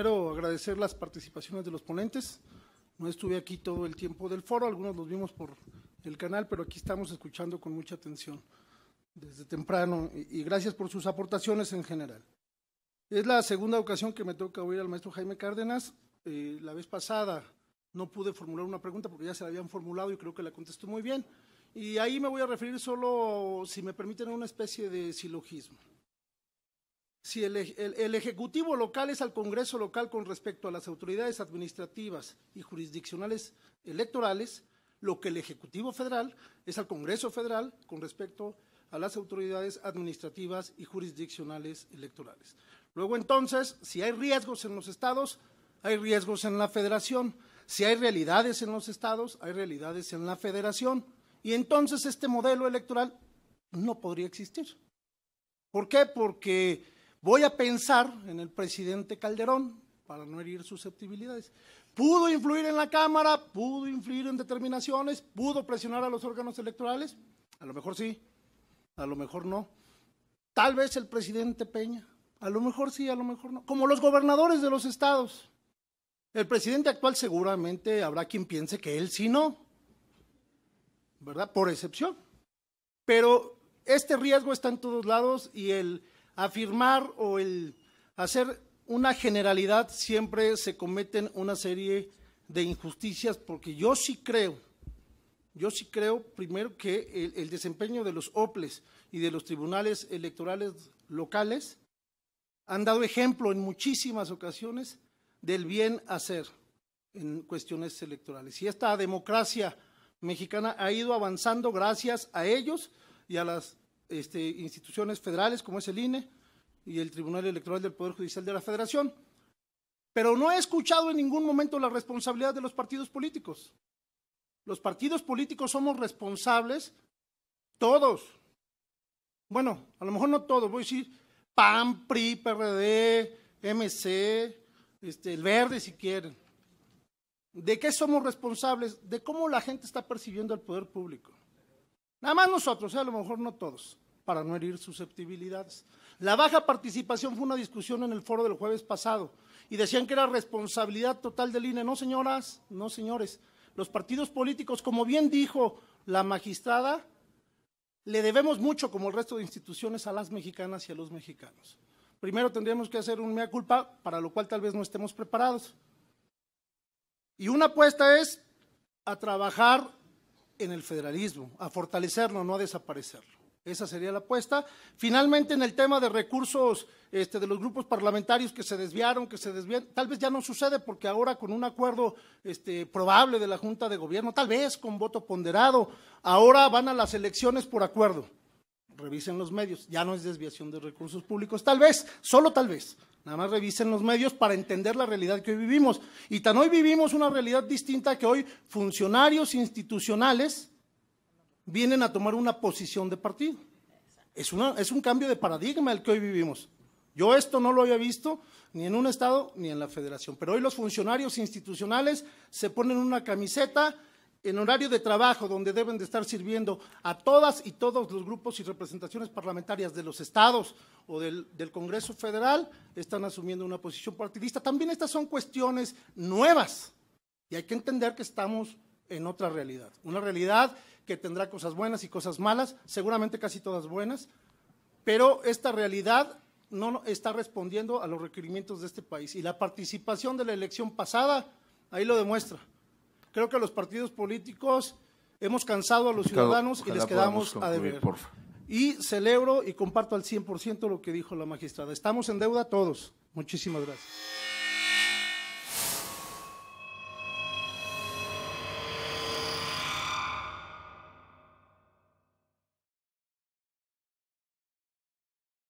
primero agradecer las participaciones de los ponentes. No estuve aquí todo el tiempo del foro, algunos los vimos por el canal, pero aquí estamos escuchando con mucha atención desde temprano y, gracias por sus aportaciones en general. Es la segunda ocasión que me toca oír al maestro Jaime Cárdenas. Eh, la vez pasada no pude formular una pregunta porque ya se la habían formulado y creo que la contestó muy bien. Y ahí me voy a referir solo, si me permiten, a una especie de silogismo si el, Ejecutivo local es al Congreso local con respecto a las autoridades administrativas y jurisdiccionales electorales, lo que el Ejecutivo federal es al Congreso federal con respecto a las autoridades administrativas y jurisdiccionales electorales. Luego entonces, si hay riesgos en los estados, hay riesgos en la federación. Si hay realidades en los estados, hay realidades en la federación. Y entonces este modelo electoral no podría existir. ¿Por qué? Porque Voy a pensar en el presidente Calderón, para no herir susceptibilidades. Pudo influir en la Cámara, pudo influir en determinaciones, pudo presionar a los órganos electorales. A lo mejor sí, a lo mejor no. Tal vez el presidente Peña, a lo mejor sí, a lo mejor no. Como los gobernadores de los estados. El presidente actual seguramente habrá quien piense que él sí no, ¿verdad? Por excepción. Pero este riesgo está en todos lados y el afirmar o el hacer una generalidad siempre se cometen una serie de injusticias porque yo sí creo, yo sí creo primero que el, desempeño de los OPLES y de los tribunales electorales locales han dado ejemplo en muchísimas ocasiones del bien hacer en cuestiones electorales. Y esta democracia mexicana ha ido avanzando gracias a ellos y a las este, instituciones federales como es el INE y el Tribunal Electoral del Poder Judicial de la Federación. Pero no he escuchado en ningún momento la responsabilidad de los partidos políticos. Los partidos políticos somos responsables todos. Bueno, a lo mejor no todos, voy a decir PAN, PRI, PRD, MC, este, el verde si quieren. ¿De qué somos responsables? De cómo la gente está percibiendo el poder público. Nada más nosotros, sea, ¿eh? a lo mejor no todos, para no herir susceptibilidades. La baja participación fue una discusión en el foro del jueves pasado y decían que era responsabilidad total del INE. No, señoras, no, señores. Los partidos políticos, como bien dijo la magistrada, le debemos mucho, como el resto de instituciones, a las mexicanas y a los mexicanos. Primero tendríamos que hacer un mea culpa, para lo cual tal vez no estemos preparados. Y una apuesta es a trabajar en el federalismo, a fortalecerlo, no a desaparecerlo. Esa sería la apuesta. Finalmente, en el tema de recursos este, de los grupos parlamentarios que se desviaron, que se desvían, tal vez ya no sucede porque ahora con un acuerdo este, probable de la Junta de Gobierno, tal vez con voto ponderado, ahora van a las elecciones por acuerdo revisen los medios, ya no es desviación de recursos públicos, tal vez, solo tal vez. Nada más revisen los medios para entender la realidad que hoy vivimos. Y tan hoy vivimos una realidad distinta que hoy funcionarios institucionales vienen a tomar una posición de partido. Es, una, es un cambio de paradigma el que hoy vivimos. Yo esto no lo había visto ni en un Estado ni en la Federación. Pero hoy los funcionarios institucionales se ponen una camiseta en horario de trabajo, donde deben de estar sirviendo a todas y todos los grupos y representaciones parlamentarias de los estados o del, del, Congreso Federal, están asumiendo una posición partidista. También estas son cuestiones nuevas y hay que entender que estamos en otra realidad, una realidad que tendrá cosas buenas y cosas malas, seguramente casi todas buenas, pero esta realidad no está respondiendo a los requerimientos de este país y la participación de la elección pasada ahí lo demuestra. Creo que los partidos políticos hemos cansado a los ciudadanos y les quedamos a deber. Y celebro y comparto al 100% lo que dijo la magistrada. Estamos en deuda todos. Muchísimas gracias.